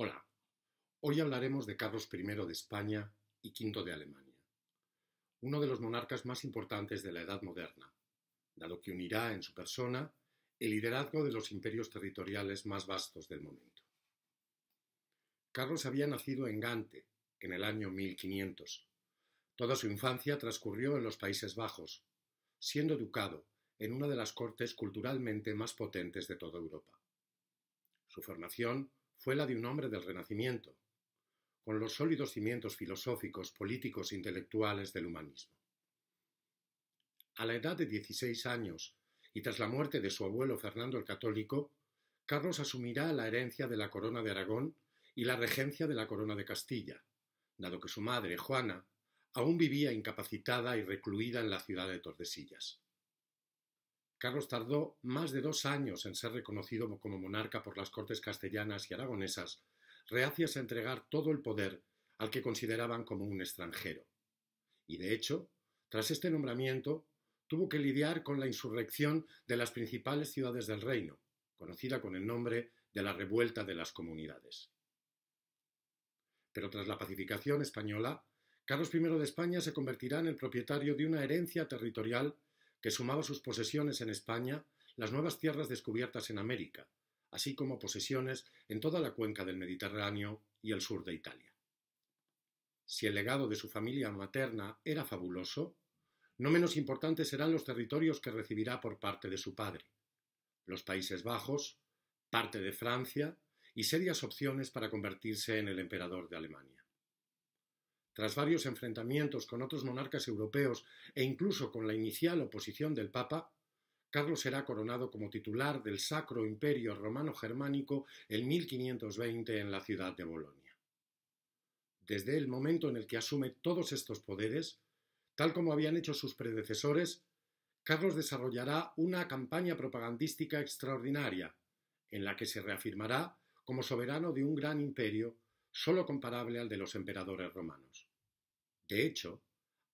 Hola, hoy hablaremos de Carlos I de España y V de Alemania, uno de los monarcas más importantes de la Edad Moderna, dado que unirá en su persona el liderazgo de los imperios territoriales más vastos del momento. Carlos había nacido en Gante en el año 1500. Toda su infancia transcurrió en los Países Bajos, siendo educado en una de las cortes culturalmente más potentes de toda Europa. Su formación fue la de un hombre del Renacimiento, con los sólidos cimientos filosóficos, políticos e intelectuales del humanismo. A la edad de 16 años y tras la muerte de su abuelo Fernando el Católico, Carlos asumirá la herencia de la corona de Aragón y la regencia de la corona de Castilla, dado que su madre, Juana, aún vivía incapacitada y recluida en la ciudad de Tordesillas. Carlos tardó más de dos años en ser reconocido como monarca por las Cortes castellanas y aragonesas, reacias a entregar todo el poder al que consideraban como un extranjero. Y de hecho, tras este nombramiento, tuvo que lidiar con la insurrección de las principales ciudades del reino, conocida con el nombre de la Revuelta de las Comunidades. Pero tras la pacificación española, Carlos I de España se convertirá en el propietario de una herencia territorial que sumaba sus posesiones en España, las nuevas tierras descubiertas en América, así como posesiones en toda la cuenca del Mediterráneo y el sur de Italia. Si el legado de su familia materna era fabuloso, no menos importantes serán los territorios que recibirá por parte de su padre, los Países Bajos, parte de Francia y serias opciones para convertirse en el emperador de Alemania tras varios enfrentamientos con otros monarcas europeos e incluso con la inicial oposición del Papa, Carlos será coronado como titular del Sacro Imperio Romano Germánico en 1520 en la ciudad de Bolonia. Desde el momento en el que asume todos estos poderes, tal como habían hecho sus predecesores, Carlos desarrollará una campaña propagandística extraordinaria, en la que se reafirmará como soberano de un gran imperio solo comparable al de los emperadores romanos. De hecho,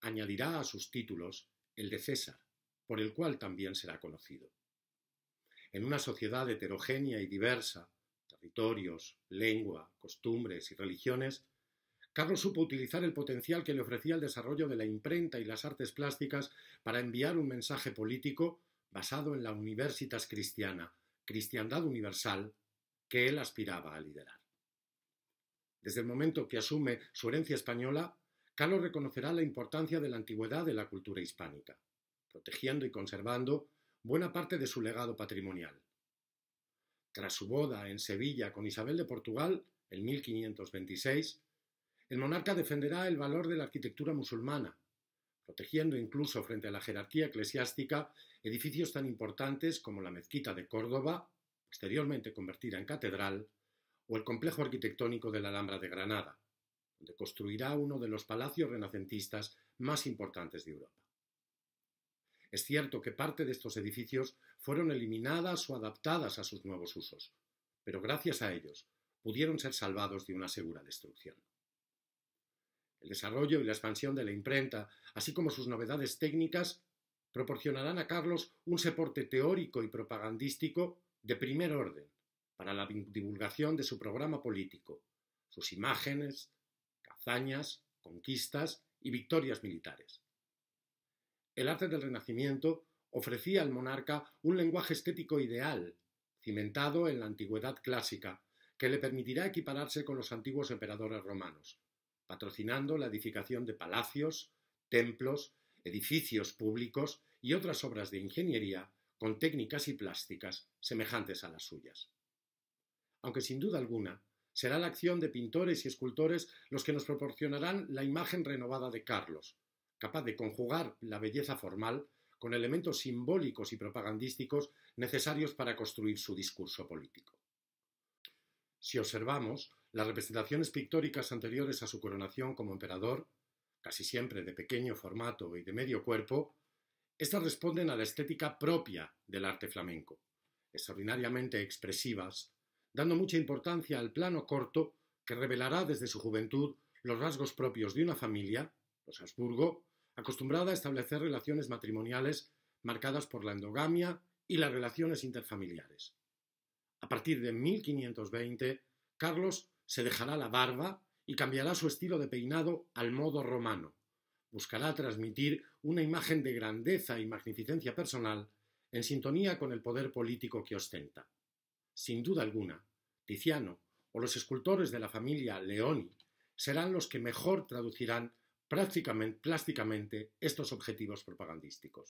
añadirá a sus títulos el de César, por el cual también será conocido. En una sociedad heterogénea y diversa, territorios, lengua, costumbres y religiones, Carlos supo utilizar el potencial que le ofrecía el desarrollo de la imprenta y las artes plásticas para enviar un mensaje político basado en la Universitas Cristiana, cristiandad universal, que él aspiraba a liderar. Desde el momento que asume su herencia española, Carlos reconocerá la importancia de la antigüedad de la cultura hispánica, protegiendo y conservando buena parte de su legado patrimonial. Tras su boda en Sevilla con Isabel de Portugal, en 1526, el monarca defenderá el valor de la arquitectura musulmana, protegiendo incluso frente a la jerarquía eclesiástica edificios tan importantes como la mezquita de Córdoba, exteriormente convertida en catedral, o el complejo arquitectónico de la Alhambra de Granada, donde construirá uno de los palacios renacentistas más importantes de Europa. Es cierto que parte de estos edificios fueron eliminadas o adaptadas a sus nuevos usos, pero gracias a ellos pudieron ser salvados de una segura destrucción. El desarrollo y la expansión de la imprenta, así como sus novedades técnicas, proporcionarán a Carlos un soporte teórico y propagandístico de primer orden para la divulgación de su programa político, sus imágenes, hazañas, conquistas y victorias militares. El arte del Renacimiento ofrecía al monarca un lenguaje estético ideal, cimentado en la antigüedad clásica, que le permitirá equipararse con los antiguos emperadores romanos, patrocinando la edificación de palacios, templos, edificios públicos y otras obras de ingeniería con técnicas y plásticas semejantes a las suyas. Aunque sin duda alguna, Será la acción de pintores y escultores los que nos proporcionarán la imagen renovada de Carlos, capaz de conjugar la belleza formal con elementos simbólicos y propagandísticos necesarios para construir su discurso político. Si observamos, las representaciones pictóricas anteriores a su coronación como emperador, casi siempre de pequeño formato y de medio cuerpo, estas responden a la estética propia del arte flamenco, extraordinariamente expresivas, dando mucha importancia al plano corto que revelará desde su juventud los rasgos propios de una familia, los Habsburgo, acostumbrada a establecer relaciones matrimoniales marcadas por la endogamia y las relaciones interfamiliares. A partir de 1520, Carlos se dejará la barba y cambiará su estilo de peinado al modo romano. Buscará transmitir una imagen de grandeza y magnificencia personal en sintonía con el poder político que ostenta. Sin duda alguna, Tiziano o los escultores de la familia Leoni serán los que mejor traducirán prácticamente, plásticamente estos objetivos propagandísticos.